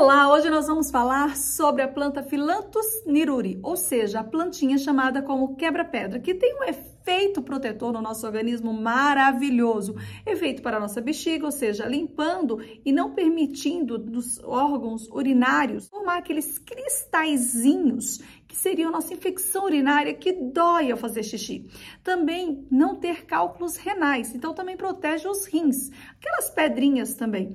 Olá, hoje nós vamos falar sobre a planta Philanthus niruri, ou seja, a plantinha chamada como quebra-pedra, que tem um efeito protetor no nosso organismo maravilhoso. Efeito para a nossa bexiga, ou seja, limpando e não permitindo dos órgãos urinários formar aqueles cristalzinhos que seriam nossa infecção urinária que dói ao fazer xixi. Também não ter cálculos renais, então também protege os rins, aquelas pedrinhas também.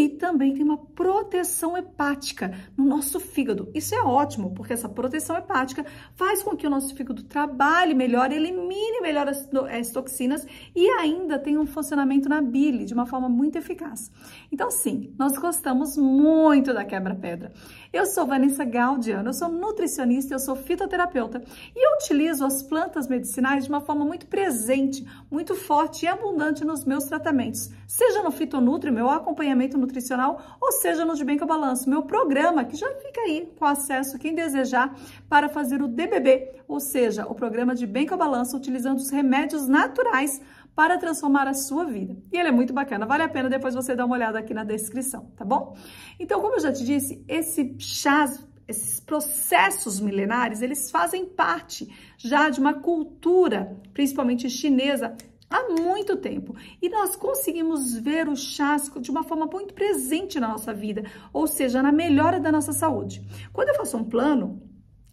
E também tem uma proteção hepática no nosso fígado. Isso é ótimo, porque essa proteção hepática faz com que o nosso fígado trabalhe melhor, elimine melhor as, as toxinas e ainda tenha um funcionamento na bile de uma forma muito eficaz. Então, sim, nós gostamos muito da quebra-pedra. Eu sou Vanessa Galdiano, eu sou nutricionista, eu sou fitoterapeuta e eu utilizo as plantas medicinais de uma forma muito presente, muito forte e abundante nos meus tratamentos, seja no fitonutri, meu acompanhamento nutricional, nutricional, ou seja, no De Bem com Balanço, meu programa que já fica aí com acesso quem desejar para fazer o DBB, ou seja, o programa de Bem com Balanço utilizando os remédios naturais para transformar a sua vida. E ele é muito bacana, vale a pena depois você dar uma olhada aqui na descrição, tá bom? Então, como eu já te disse, esse chás esses processos milenares, eles fazem parte já de uma cultura, principalmente chinesa, há muito tempo. E nós conseguimos ver o chasco de uma forma muito presente na nossa vida, ou seja, na melhora da nossa saúde. Quando eu faço um plano,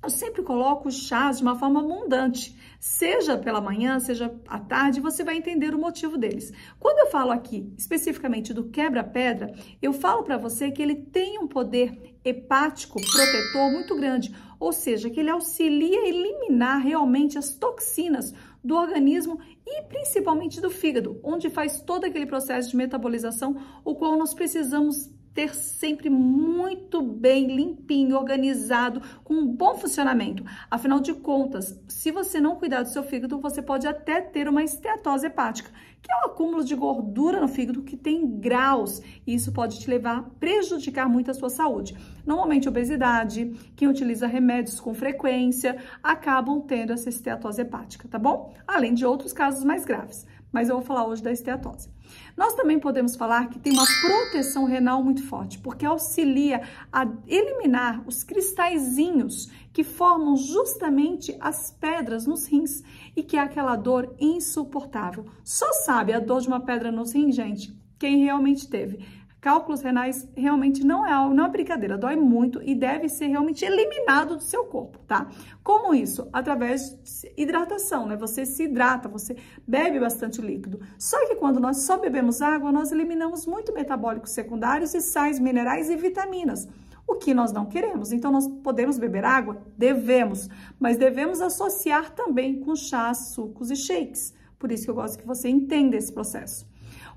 eu sempre coloco chás de uma forma abundante, seja pela manhã, seja à tarde, você vai entender o motivo deles. Quando eu falo aqui especificamente do quebra-pedra, eu falo para você que ele tem um poder hepático protetor muito grande, ou seja, que ele auxilia a eliminar realmente as toxinas do organismo principalmente do fígado, onde faz todo aquele processo de metabolização, o qual nós precisamos ter sempre muito bem limpinho, organizado, com um bom funcionamento. Afinal de contas, se você não cuidar do seu fígado, você pode até ter uma esteatose hepática, que é o um acúmulo de gordura no fígado que tem graus, e isso pode te levar a prejudicar muito a sua saúde. Normalmente, obesidade, quem utiliza remédios com frequência, acabam tendo essa esteatose hepática, tá bom? Além de outros casos mais graves mas eu vou falar hoje da esteatose. Nós também podemos falar que tem uma proteção renal muito forte, porque auxilia a eliminar os cristalzinhos que formam justamente as pedras nos rins e que é aquela dor insuportável. Só sabe a dor de uma pedra nos rins, gente, quem realmente teve. Cálculos renais realmente não é algo, não é brincadeira, dói muito e deve ser realmente eliminado do seu corpo, tá? Como isso? Através de hidratação, né? Você se hidrata, você bebe bastante líquido. Só que quando nós só bebemos água, nós eliminamos muito metabólicos secundários e sais minerais e vitaminas o que nós não queremos. Então, nós podemos beber água? Devemos, mas devemos associar também com chás, sucos e shakes. Por isso que eu gosto que você entenda esse processo.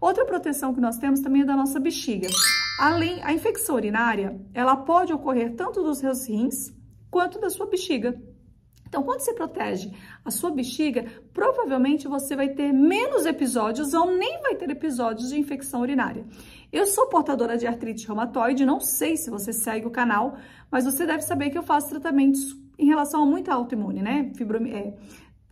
Outra proteção que nós temos também é da nossa bexiga. Além, a infecção urinária, ela pode ocorrer tanto dos seus rins quanto da sua bexiga. Então, quando você protege a sua bexiga, provavelmente você vai ter menos episódios ou nem vai ter episódios de infecção urinária. Eu sou portadora de artrite reumatoide, não sei se você segue o canal, mas você deve saber que eu faço tratamentos em relação a muita autoimune, né? Fibrom é,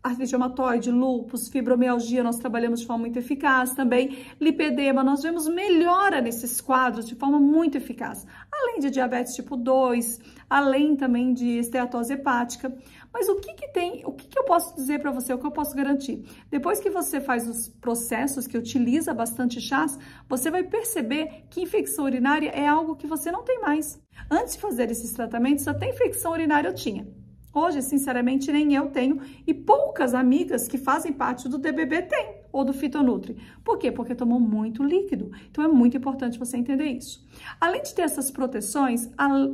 artrite reumatoide, lúpus, fibromialgia, nós trabalhamos de forma muito eficaz também, lipedema, nós vemos melhora nesses quadros de forma muito eficaz, além de diabetes tipo 2, além também de esteatose hepática. Mas o que, que tem, o que, que eu posso dizer para você, o que eu posso garantir? Depois que você faz os processos, que utiliza bastante chás, você vai perceber que infecção urinária é algo que você não tem mais. Antes de fazer esses tratamentos, até infecção urinária eu tinha. Hoje, sinceramente, nem eu tenho e poucas amigas que fazem parte do DBB têm ou do Fitonutri. Por quê? Porque tomou muito líquido. Então é muito importante você entender isso. Além de ter essas proteções,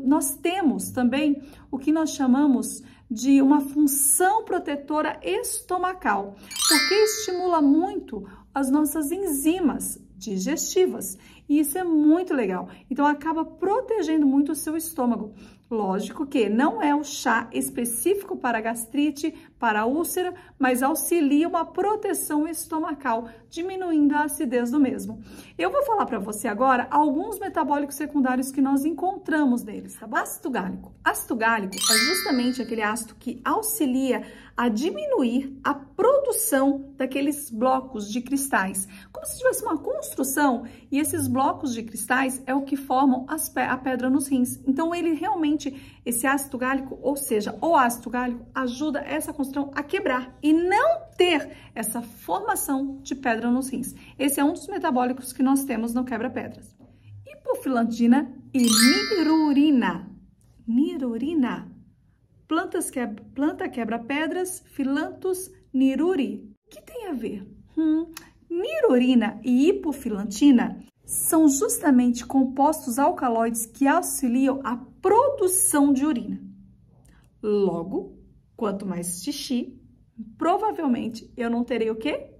nós temos também o que nós chamamos de uma função protetora estomacal, porque estimula muito as nossas enzimas digestivas. E isso é muito legal. Então acaba protegendo muito o seu estômago. Lógico que não é o chá específico para gastrite, para a úlcera, mas auxilia uma proteção estomacal, diminuindo a acidez do mesmo. Eu vou falar para você agora alguns metabólicos secundários que nós encontramos neles, tá bom? Ácido gálico. Ácido gálico é justamente aquele ácido que auxilia a diminuir a produção daqueles blocos de cristais, como se tivesse uma construção e esses blocos de cristais é o que formam pe a pedra nos rins. Então ele realmente, esse ácido gálico, ou seja, o ácido gálico ajuda essa construção mostram a quebrar e não ter essa formação de pedra nos rins. Esse é um dos metabólicos que nós temos no quebra-pedras. Hipofilandina e mirurina. Mirurina. Plantas que, é, planta quebra-pedras, filantus niruri. O que tem a ver? Hum, mirurina e hipofilantina são justamente compostos alcaloides que auxiliam a produção de urina. Logo, Quanto mais xixi, provavelmente eu não terei o quê?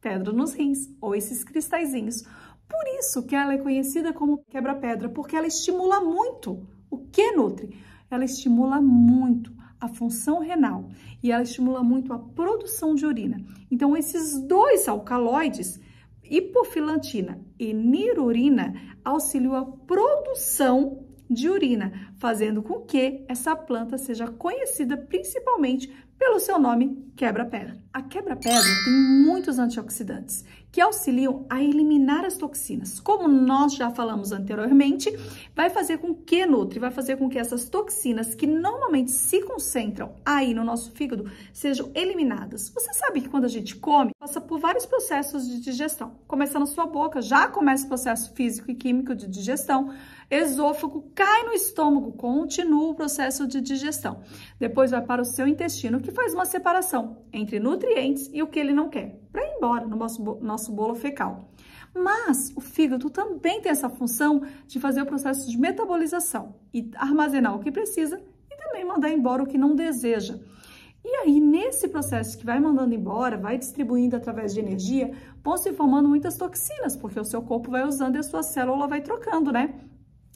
Pedra nos rins, ou esses cristalzinhos. Por isso que ela é conhecida como quebra-pedra, porque ela estimula muito. O que nutre? Ela estimula muito a função renal e ela estimula muito a produção de urina. Então, esses dois alcaloides, hipofilantina e nirurina, auxiliam a produção de urina, fazendo com que essa planta seja conhecida principalmente pelo seu nome quebra-pedra. A quebra-pedra tem muitos antioxidantes que auxiliam a eliminar as toxinas. Como nós já falamos anteriormente, vai fazer com que nutre, vai fazer com que essas toxinas que normalmente se concentram aí no nosso fígado sejam eliminadas. Você sabe que quando a gente come, passa por vários processos de digestão. Começa na sua boca, já começa o processo físico e químico de digestão, esôfago, cai no estômago, continua o processo de digestão. Depois vai para o seu intestino, que faz uma separação entre nutrientes e o que ele não quer, para ir embora no nosso, nosso bolo fecal. Mas o fígado também tem essa função de fazer o processo de metabolização e armazenar o que precisa e também mandar embora o que não deseja. E aí, nesse processo que vai mandando embora, vai distribuindo através de energia, vão se formando muitas toxinas, porque o seu corpo vai usando e a sua célula vai trocando, né?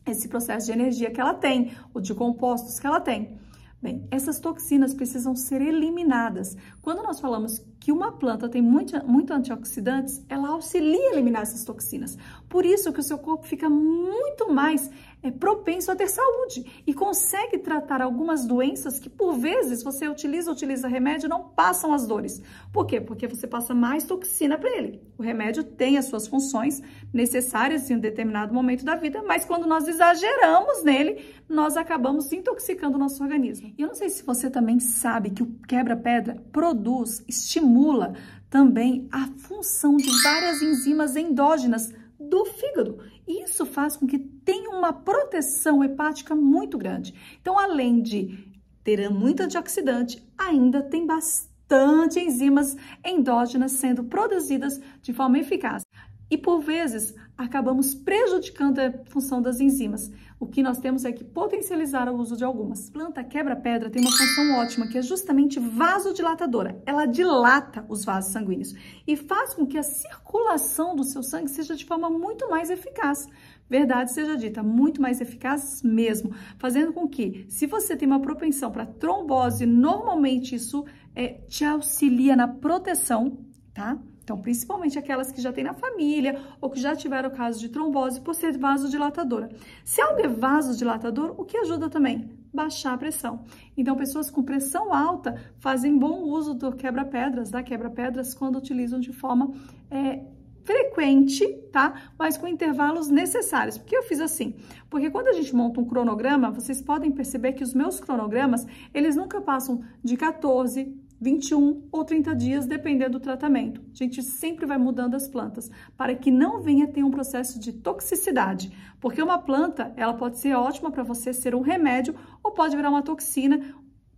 Esse processo de energia que ela tem, ou de compostos que ela tem. Bem, essas toxinas precisam ser eliminadas. Quando nós falamos que uma planta tem muito, muito antioxidantes, ela auxilia a eliminar essas toxinas. Por isso que o seu corpo fica muito mais é, propenso a ter saúde e consegue tratar algumas doenças que por vezes você utiliza, utiliza remédio e não passam as dores. Por quê? Porque você passa mais toxina para ele. O remédio tem as suas funções necessárias em um determinado momento da vida, mas quando nós exageramos nele, nós acabamos intoxicando o nosso organismo. E eu não sei se você também sabe que o quebra-pedra produz, estimula também a função de várias enzimas endógenas do fígado. Isso faz com que tenha uma proteção hepática muito grande. Então, além de ter muito antioxidante, ainda tem bastante enzimas endógenas sendo produzidas de forma eficaz. E por vezes, acabamos prejudicando a função das enzimas. O que nós temos é que potencializar o uso de algumas. A planta quebra-pedra tem uma função ótima, que é justamente vasodilatadora. Ela dilata os vasos sanguíneos e faz com que a circulação do seu sangue seja de forma muito mais eficaz. Verdade seja dita, muito mais eficaz mesmo, fazendo com que, se você tem uma propensão para trombose, normalmente isso é, te auxilia na proteção, tá? Então, principalmente aquelas que já têm na família ou que já tiveram caso de trombose por ser vasodilatadora. Se algo é vasodilatador, o que ajuda também? Baixar a pressão. Então, pessoas com pressão alta fazem bom uso do quebra-pedras, da quebra-pedras, quando utilizam de forma é, frequente, tá? Mas com intervalos necessários. Por que eu fiz assim? Porque quando a gente monta um cronograma, vocês podem perceber que os meus cronogramas, eles nunca passam de 14, 21 ou 30 dias, dependendo do tratamento. A gente sempre vai mudando as plantas para que não venha ter um processo de toxicidade, porque uma planta, ela pode ser ótima para você ser um remédio ou pode virar uma toxina,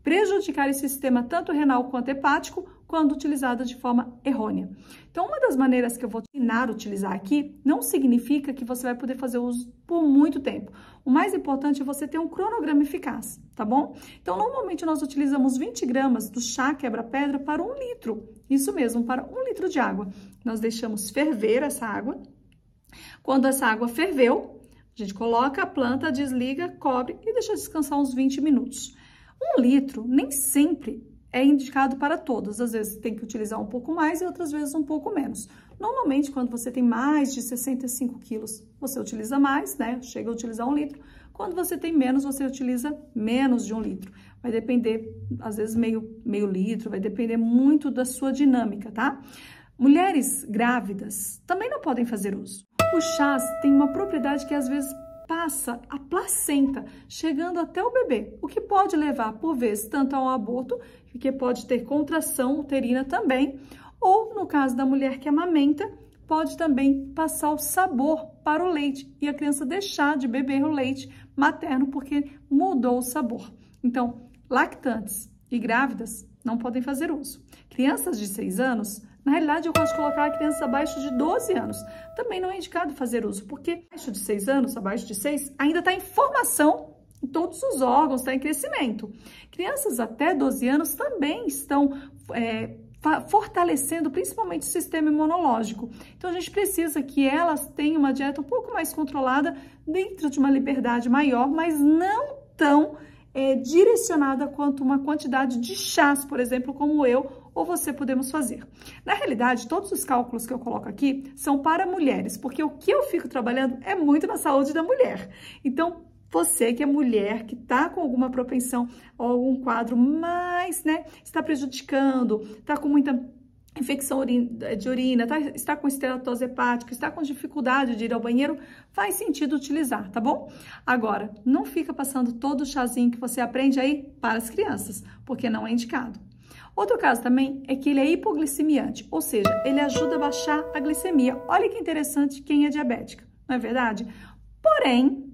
prejudicar esse sistema tanto renal quanto hepático, quando utilizada de forma errônea. Então, uma das maneiras que eu vou ensinar a utilizar aqui não significa que você vai poder fazer uso por muito tempo. O mais importante é você ter um cronograma eficaz tá bom? Então, normalmente nós utilizamos 20 gramas do chá quebra-pedra para um litro, isso mesmo, para um litro de água. Nós deixamos ferver essa água. Quando essa água ferveu, a gente coloca a planta, desliga, cobre e deixa descansar uns 20 minutos. Um litro nem sempre é indicado para todos. Às vezes tem que utilizar um pouco mais e outras vezes um pouco menos. Normalmente, quando você tem mais de 65 quilos, você utiliza mais, né? Chega a utilizar um litro. Quando você tem menos, você utiliza menos de um litro. Vai depender, às vezes, meio, meio litro, vai depender muito da sua dinâmica, tá? Mulheres grávidas também não podem fazer uso. O chás tem uma propriedade que às vezes passa a placenta, chegando até o bebê, o que pode levar, por vezes, tanto ao aborto, que pode ter contração uterina também, ou, no caso da mulher que amamenta, pode também passar o sabor para o leite e a criança deixar de beber o leite materno porque mudou o sabor. Então, lactantes e grávidas não podem fazer uso. Crianças de 6 anos, na realidade eu gosto de colocar a criança abaixo de 12 anos. Também não é indicado fazer uso, porque abaixo de 6 anos, abaixo de 6, ainda está em formação em todos os órgãos, está em crescimento. Crianças até 12 anos também estão é, fortalecendo principalmente o sistema imunológico. Então a gente precisa que elas tenham uma dieta um pouco mais controlada, dentro de uma liberdade maior, mas não tão é, direcionada quanto uma quantidade de chás, por exemplo, como eu ou você podemos fazer. Na realidade, todos os cálculos que eu coloco aqui são para mulheres, porque o que eu fico trabalhando é muito na saúde da mulher. Então, você que é mulher, que está com alguma propensão ou algum quadro mais, né, está prejudicando, está com muita infecção de urina, tá, está com esteratose hepática, está com dificuldade de ir ao banheiro, faz sentido utilizar, tá bom? Agora, não fica passando todo o chazinho que você aprende aí para as crianças, porque não é indicado. Outro caso também é que ele é hipoglicemiante, ou seja, ele ajuda a baixar a glicemia. Olha que interessante quem é diabética, não é verdade? Porém,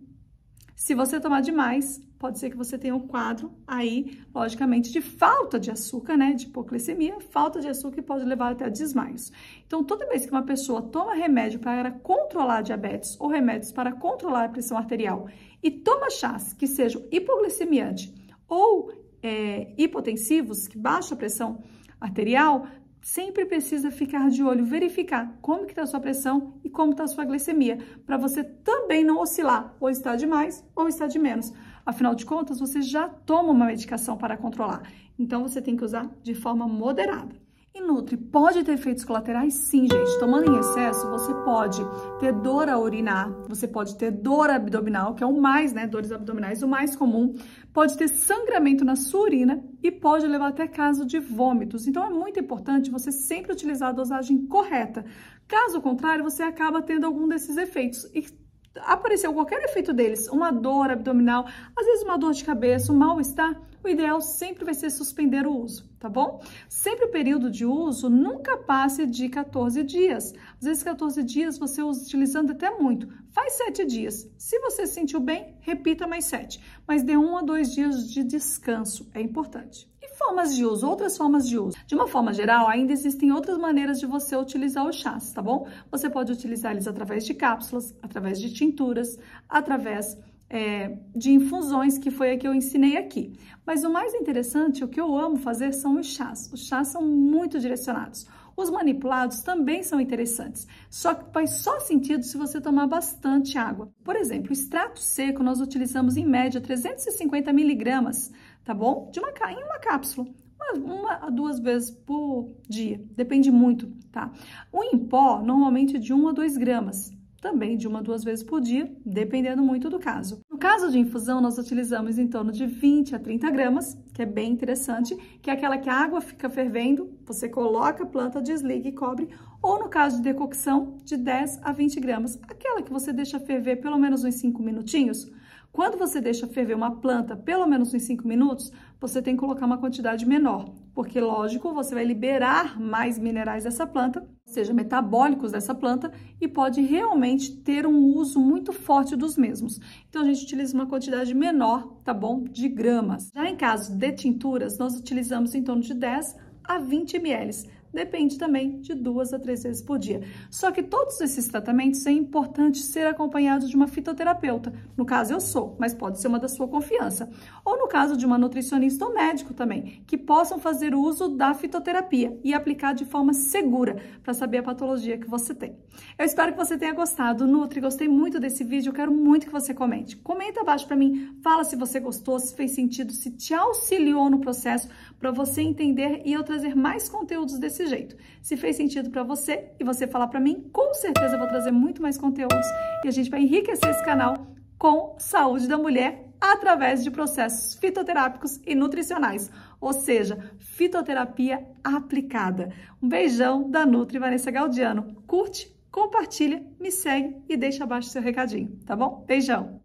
se você tomar demais, pode ser que você tenha um quadro aí, logicamente, de falta de açúcar, né? De hipoglicemia, falta de açúcar e pode levar até desmaios. Então, toda vez que uma pessoa toma remédio para controlar diabetes ou remédios para controlar a pressão arterial e toma chás que sejam hipoglicemiante ou é, hipotensivos, que baixa a pressão arterial, sempre precisa ficar de olho, verificar como que está a sua pressão e como está a sua glicemia, para você também não oscilar, ou está de mais ou está de menos. Afinal de contas, você já toma uma medicação para controlar, então você tem que usar de forma moderada. E Nutri pode ter efeitos colaterais? Sim, gente. Tomando em excesso, você pode ter dor a urinar, você pode ter dor abdominal, que é o mais, né? Dores abdominais, o mais comum. Pode ter sangramento na sua urina e pode levar até caso de vômitos. Então, é muito importante você sempre utilizar a dosagem correta. Caso contrário, você acaba tendo algum desses efeitos. E apareceu qualquer efeito deles, uma dor abdominal, às vezes uma dor de cabeça, um mal-estar, o ideal sempre vai ser suspender o uso, tá bom? Sempre o período de uso nunca passe de 14 dias. Às vezes 14 dias você usa utilizando até muito. Faz 7 dias. Se você sentiu bem, repita mais 7, mas dê um a dois dias de descanso, é importante E formas de uso, outras formas de uso. De uma forma geral, ainda existem outras maneiras de você utilizar os chás, tá bom? Você pode utilizar eles através de cápsulas, através de tinturas, através é, de infusões, que foi a que eu ensinei aqui. Mas o mais interessante, o que eu amo fazer são os chás. Os chás são muito direcionados. Os manipulados também são interessantes, só que faz só sentido se você tomar bastante água. Por exemplo, o extrato seco nós utilizamos em média 350 miligramas, tá bom? De uma, em uma cápsula, uma a duas vezes por dia, depende muito, tá? O em pó, normalmente é de 1 a 2 gramas também de uma a duas vezes por dia, dependendo muito do caso. No caso de infusão, nós utilizamos em torno de 20 a 30 gramas, que é bem interessante, que é aquela que a água fica fervendo, você coloca a planta, desliga e cobre, ou no caso de decocção, de 10 a 20 gramas, aquela que você deixa ferver pelo menos uns 5 minutinhos, quando você deixa ferver uma planta pelo menos uns 5 minutos, você tem que colocar uma quantidade menor, porque, lógico, você vai liberar mais minerais dessa planta, ou seja, metabólicos dessa planta, e pode realmente ter um uso muito forte dos mesmos. Então, a gente utiliza uma quantidade menor, tá bom, de gramas. Já em caso de tinturas, nós utilizamos em torno de 10 a 20 ml depende também de duas a três vezes por dia. Só que todos esses tratamentos é importante ser acompanhados de uma fitoterapeuta. No caso, eu sou, mas pode ser uma da sua confiança. Ou no caso de uma nutricionista ou médico também, que possam fazer uso da fitoterapia e aplicar de forma segura para saber a patologia que você tem. Eu espero que você tenha gostado, Nutri. Gostei muito desse vídeo, eu quero muito que você comente. Comenta abaixo para mim, fala se você gostou, se fez sentido, se te auxiliou no processo para você entender e eu trazer mais conteúdos desse desse jeito. Se fez sentido para você e você falar para mim, com certeza eu vou trazer muito mais conteúdos e a gente vai enriquecer esse canal com saúde da mulher através de processos fitoterápicos e nutricionais, ou seja, fitoterapia aplicada. Um beijão da Nutri Vanessa Galdiano. Curte, compartilha, me segue e deixa abaixo seu recadinho, tá bom? Beijão!